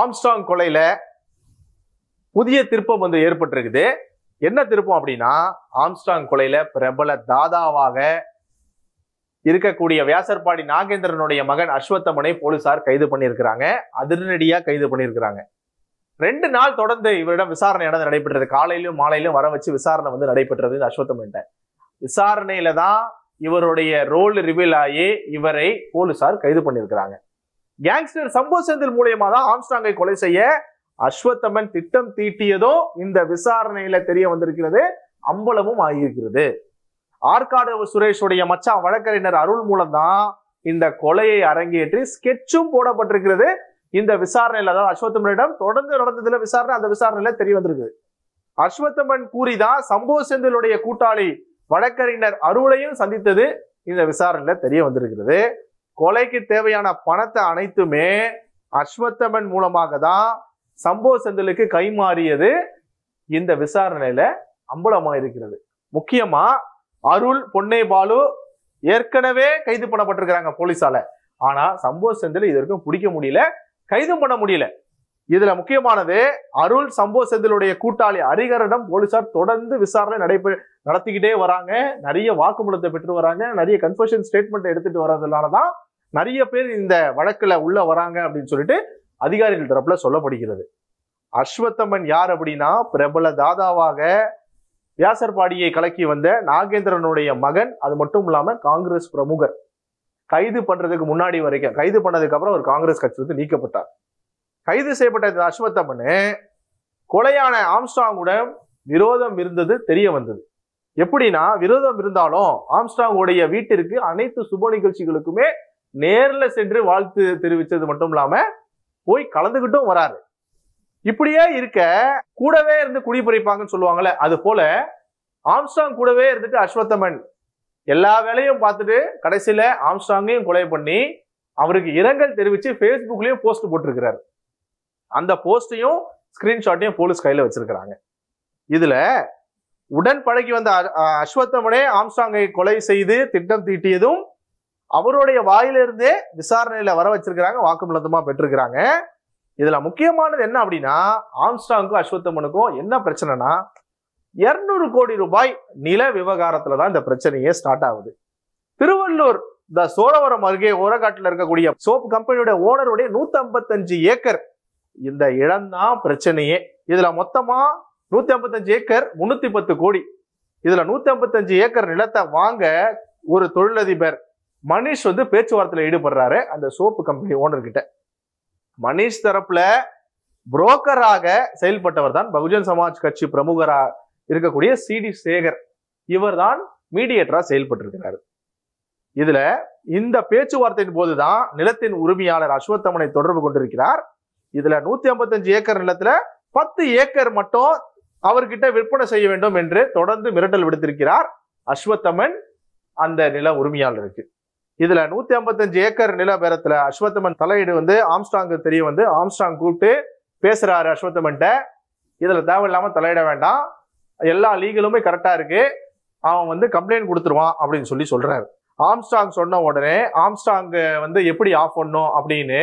Armstrong கொலையில புதிய திருப்பம் வந்து ஏற்பட்டிருக்குது என்ன திருப்பம் அப்படின்னா ஆம்ஸ்டாங் கொலையில பிரபல தாதாவாக இருக்கக்கூடிய வியாசர்பாடி நாகேந்திரனுடைய மகன் அஸ்வத்தமனை போலீசார் கைது பண்ணியிருக்கிறாங்க அதிரடியா கைது பண்ணியிருக்கிறாங்க ரெண்டு நாள் தொடர்ந்து இவரிடம் விசாரணை நடந்து நடைபெற்றது காலையிலும் மாலையிலும் வர வச்சு விசாரணை வந்து நடைபெற்றது அஸ்வத்தமன்ட்ட விசாரணையில தான் இவருடைய ரோல் ரிவீல் ஆகி இவரை போலீசார் கைது பண்ணியிருக்கிறாங்க கேங்ஸ்டர் சம்போ செந்தில் மூலியமா தான் ஆம்ஸ்டாங்கை கொலை செய்ய அஸ்வத்தமன் திட்டம் தீட்டியதும் இந்த விசாரணையில தெரிய வந்திருக்கிறது அம்பலமும் ஆகியிருக்கிறது ஆற்காடு சுரேஷுடைய மச்சான் வழக்கறிஞர் அருள் மூலம் தான் இந்த கொலையை அரங்கேற்றி ஸ்கெட்சும் போடப்பட்டிருக்கிறது இந்த விசாரணையில அதாவது அஸ்வத்தமனிடம் தொடர்ந்து நடந்ததுல விசாரணை அந்த விசாரணையில தெரிய வந்திருக்கு அஸ்வத்தமன் கூறிதான் சம்போ செந்திலுடைய கூட்டாளி வழக்கறிஞர் அருளையும் சந்தித்தது இந்த விசாரணையில தெரிய வந்திருக்கிறது கொலைக்கு தேவையான பணத்தை அனைத்துமே அஸ்வத்தமன் மூலமாக தான் சம்போ செந்திலுக்கு கைமாறியது இந்த விசாரணையில அம்பலமா இருக்கிறது முக்கியமா அருள் பொன்னை பாலு ஏற்கனவே கைது பண்ணப்பட்டிருக்கிறாங்க போலீஸால ஆனா சம்போ செந்தில் இது வரைக்கும் பிடிக்க முடியல கைதும் பண்ண முடியல இதுல முக்கியமானது அருள் சம்போ செந்திலுடைய கூட்டாளி அரிகரிடம் போலீசார் தொடர்ந்து விசாரணை நடைபெ நடத்திக்கிட்டே வராங்க நிறைய வாக்குமூலத்தை பெற்று வராங்க நிறைய கன்ஃபர்ஷன் ஸ்டேட்மெண்ட் எடுத்துட்டு வர்றதுனால தான் நிறைய பேர் இந்த வழக்கில் உள்ள வராங்க அப்படின்னு சொல்லிட்டு அதிகாரிகள் தரப்புல சொல்லப்படுகிறது அஸ்வத்தம்மன் யார் அப்படின்னா பிரபல தாதாவாக வியாசர்பாடியை கலக்கி வந்த நாகேந்திரனுடைய மகன் அது மட்டும் இல்லாமல் காங்கிரஸ் பிரமுகர் கைது பண்றதுக்கு முன்னாடி வரைக்கும் கைது பண்ணதுக்கு அப்புறம் ஒரு காங்கிரஸ் கட்சியிலிருந்து நீக்கப்பட்டார் கைது செய்யப்பட்ட இந்த அஸ்வத்தம்மனு கொலையான ஆம்ஸ்டாங்குடன் விரோதம் இருந்தது தெரிய வந்தது எப்படின்னா விரோதம் இருந்தாலும் ஆம்ஸ்டாங்குடைய வீட்டிற்கு அனைத்து சுப நிகழ்ச்சிகளுக்குமே நேரில் சென்று வாழ்த்து தெரிவித்தது மட்டும் இல்லாமல் போய் கலந்துக்கிட்டும் வராரு இப்படியே இருக்க கூடவே இருந்து குடிபுரைப்பாங்கன்னு சொல்லுவாங்கல்ல அது போல ஆம்ஸ்டாங் கூடவே இருந்துட்டு அஸ்வத்தமன் எல்லா வேலையும் பார்த்துட்டு கடைசியில் ஆம்ஸ்டாங்கையும் கொலை பண்ணி அவருக்கு இரங்கல் தெரிவித்து ஃபேஸ்புக்லேயும் போஸ்ட் போட்டிருக்கிறாரு அந்த போஸ்டையும் ஸ்கிரீன்ஷாட்டையும் போலீஸ் கையில் வச்சிருக்கிறாங்க இதில் உடன் பழகி வந்த அஸ்வத்தமனே ஆம்ஸ்டாங்கை கொலை செய்து திட்டம் தீட்டியதும் அவருடைய வாயிலிருந்தே விசாரணையில வர வச்சிருக்கிறாங்க வாக்குமூலத்தமா பெற்றிருக்கிறாங்க இதுல முக்கியமானது என்ன அப்படின்னா ஆம்ஸ்டாங்கும் அஸ்வத்தமனுக்கும் என்ன பிரச்சனைனா இருநூறு கோடி ரூபாய் நில விவகாரத்துல தான் இந்த பிரச்சனையே ஸ்டார்ட் ஆகுது திருவள்ளூர் இந்த சோழவரம் அருகே ஓரக்காட்டில் இருக்கக்கூடிய சோப் கம்பெனியோட ஓனருடைய நூத்தி ஐம்பத்தஞ்சு ஏக்கர் இந்த இழந்தான் பிரச்சனையே இதுல மொத்தமா நூத்தி ஐம்பத்தஞ்சு ஏக்கர் முன்னூத்தி பத்து கோடி இதுல நூத்தி ஐம்பத்தஞ்சு ஏக்கர் நிலத்தை வாங்க ஒரு தொழிலதிபர் மனிஷ் வந்து பேச்சுவார்த்தையில் ஈடுபடுறாரு அந்த சோப்பு கம்பெனி ஓனர் கிட்ட மனிஷ் தரப்புல புரோக்கராக செயல்பட்டவர் தான் பகுஜன் சமாஜ் கட்சி பிரமுகரா இருக்கக்கூடிய சிடி சேகர் இவர் தான் மீடியேட்டரா செயல்பட்டிருக்கிறாரு இதுல இந்த பேச்சுவார்த்தையின் போதுதான் நிலத்தின் உரிமையாளர் அஸ்வத்தமனை தொடர்பு கொண்டிருக்கிறார் இதுல நூத்தி ஐம்பத்தஞ்சு ஏக்கர் நிலத்துல பத்து ஏக்கர் மட்டும் அவர்கிட்ட விற்பனை செய்ய வேண்டும் என்று தொடர்ந்து மிரட்டல் விடுத்திருக்கிறார் அஸ்வத்தமன் அந்த நில உரிமையாளருக்கு இதுல நூத்தி ஐம்பத்தஞ்சு ஏக்கர் நில பேரத்துல அஸ்வத்தமன் தலையீடு வந்து ஆம்ஸ்டாங்கு தெரிய வந்து ஆம்ஸ்டாங் கூப்பிட்டு பேசுறாரு அஸ்வத்தமன்ட்ட இதுல இல்லாம தலையிட வேண்டாம் எல்லா லீகலுமே கரெக்டா இருக்கு அவன் வந்து கம்ப்ளைண்ட் கொடுத்துருவான் அப்படின்னு சொல்லி சொல்றாரு ஆம்ஸ்டாங் சொன்ன உடனே ஆம்ஸ்டாங் வந்து எப்படி ஆஃப் பண்ணும் அப்படின்னு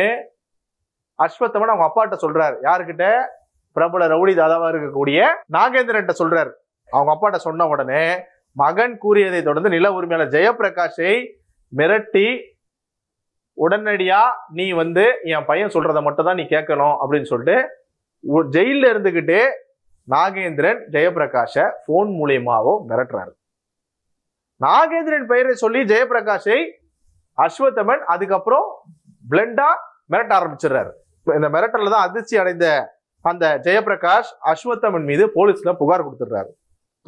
அஸ்வத்தமன் அவங்க அப்பாட்ட சொல்றாரு யாருக்கிட்ட பிரபல ரவுடி தாதாவா இருக்கக்கூடிய கிட்ட சொல்றாரு அவங்க அப்பாட்ட சொன்ன உடனே மகன் கூறியதை தொடர்ந்து நில உரிமையாளர் ஜெயபிரகாஷை மிரட்டி உடனடியாக நீ வந்து என் பையன் சொல்கிறத மட்டும் தான் நீ கேட்கணும் அப்படின்னு சொல்லிட்டு ஜெயிலில் இருந்துக்கிட்டே நாகேந்திரன் ஜெயபிரகாஷை ஃபோன் மூலியமாவோ மிரட்டுறாரு நாகேந்திரன் பெயரை சொல்லி ஜெயபிரகாஷை அஸ்வத்தமன் அதுக்கப்புறம் பிளண்டா மிரட்ட ஆரம்பிச்சிடுறாரு இந்த மிரட்டல தான் அதிர்ச்சி அடைந்த அந்த ஜெயபிரகாஷ் அஸ்வத்தமன் மீது போலீஸ்ல புகார் கொடுத்துடுறாரு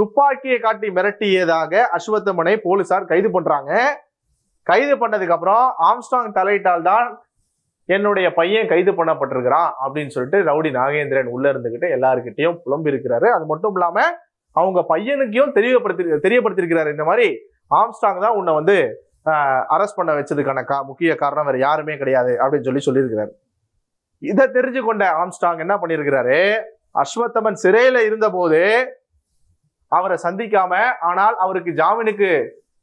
துப்பாக்கியை காட்டி மிரட்டியதாக அஸ்வத்தமனை போலீசார் கைது பண்றாங்க கைது பண்ணதுக்கு அப்புறம் ஆம்ஸ்டாங் தலையிட்டால் தான் என்னுடைய பையன் கைது பண்ணப்பட்டிருக்கிறான் அப்படின்னு சொல்லிட்டு ரவுடி நாகேந்திரன் உள்ள இருந்துகிட்டு எல்லாருக்கிட்டையும் புலம்பி இருக்கிறாரு அது மட்டும் இல்லாம அவங்க பையனுக்கையும் தெரியப்படுத்தி தெரியப்படுத்திருக்கிறாரு இந்த மாதிரி ஆம்ஸ்டாங் தான் உன்னை வந்து அரெஸ்ட் பண்ண வச்சதுக்கான கா முக்கிய காரணம் வேற யாருமே கிடையாது அப்படின்னு சொல்லி சொல்லியிருக்கிறாரு இதை தெரிஞ்சு கொண்ட ஆம்ஸ்டாங் என்ன பண்ணியிருக்கிறாரு அஸ்வத்தமன் சிறையில இருந்தபோது அவரை சந்திக்காம ஆனால் அவருக்கு ஜாமீனுக்கு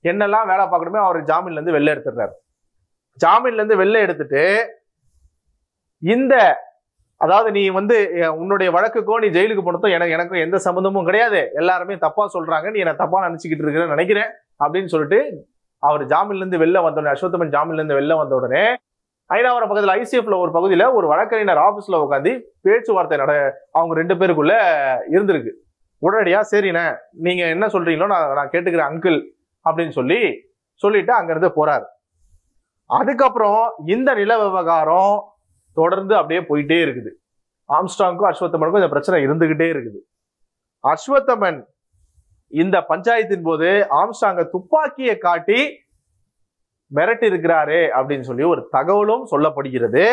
என்னெல்லாம் வேலை பார்க்கணுமே அவர் ஜாமீன்லேருந்து வெளில எடுத்துடுறாரு ஜாமீன்லேருந்து வெளில எடுத்துட்டு இந்த அதாவது நீ வந்து உன்னுடைய வழக்குக்கோ நீ ஜெயிலுக்கு போனதும் எனக்கு எனக்கும் எந்த சம்மந்தமும் கிடையாது எல்லாருமே தப்பா சொல்றாங்க நீ என்னை தப்பா நினைச்சுக்கிட்டு இருக்கிறேன்னு நினைக்கிறேன் அப்படின்னு சொல்லிட்டு அவர் ஜாமீன்ல இருந்து வெளில உடனே அஸ்வத்தமன் ஜாமீன்ல இருந்து வெளில வந்த உடனே ஐநாவர பக்கத்தில் ஐசிஎஃப்ல ஒரு பகுதியில் ஒரு வழக்கறிஞர் ஆஃபீஸில் உட்காந்து பேச்சுவார்த்தை நட அவங்க ரெண்டு பேருக்குள்ள இருந்திருக்கு உடனடியாக சரிண்ணே நீங்கள் என்ன சொல்றீங்களோ நான் நான் கேட்டுக்கிறேன் அங்கிள் அப்படின்னு சொல்லி சொல்லிட்டு அங்கிருந்து போறாரு அதுக்கப்புறம் இந்த நில விவகாரம் தொடர்ந்து அப்படியே போயிட்டே இருக்குது ஆம்ஸ்டாங்கும் அஸ்வத்தமனுக்கும் இந்த பிரச்சனை இருந்துகிட்டே இருக்குது அஸ்வத்தமன் இந்த பஞ்சாயத்தின் போது ஆம்ஸ்டாங்க துப்பாக்கியை காட்டி மிரட்டி இருக்கிறாரு அப்படின்னு சொல்லி ஒரு தகவலும் சொல்லப்படுகிறது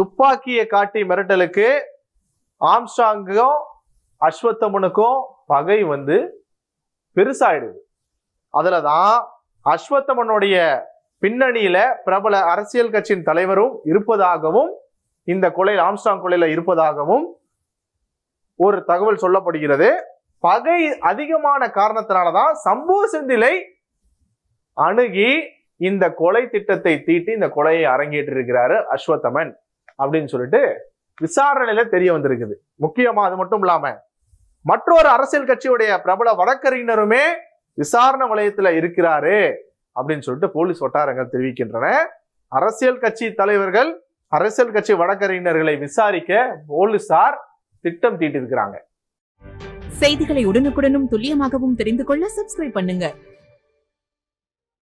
துப்பாக்கியை காட்டி மிரட்டலுக்கு ஆம்ஸ்டாங்கும் அஸ்வத்தமனுக்கும் பகை வந்து பெருசாயிடுது அதுல தான் அஸ்வத்தமனுடைய பின்னணியில பிரபல அரசியல் கட்சியின் தலைவரும் இருப்பதாகவும் இந்த கொலையில் ஆம்ஸ்டாங் கொலையில இருப்பதாகவும் ஒரு தகவல் சொல்லப்படுகிறது பகை அதிகமான காரணத்தினாலதான் சம்போ செந்திலை அணுகி இந்த கொலை திட்டத்தை தீட்டி இந்த கொலையை அரங்கேற்றி இருக்கிறாரு அஸ்வத்தமன் அப்படின்னு சொல்லிட்டு விசாரணையில தெரிய வந்திருக்குது முக்கியமா அது மட்டும் இல்லாம மற்றொரு அரசியல் கட்சியுடைய பிரபல வழக்கறிஞருமே விசாரணை வளையத்துல இருக்கிறாரு அப்படின்னு சொல்லிட்டு போலீஸ் வட்டாரங்கள் தெரிவிக்கின்றன அரசியல் கட்சி தலைவர்கள் அரசியல் கட்சி வழக்கறிஞர்களை விசாரிக்க போலீசார் திட்டம் தீட்டிருக்கிறாங்க செய்திகளை உடனுக்குடனும் துல்லியமாகவும் தெரிந்து கொள்ள சப்ஸ்கிரைப் பண்ணுங்க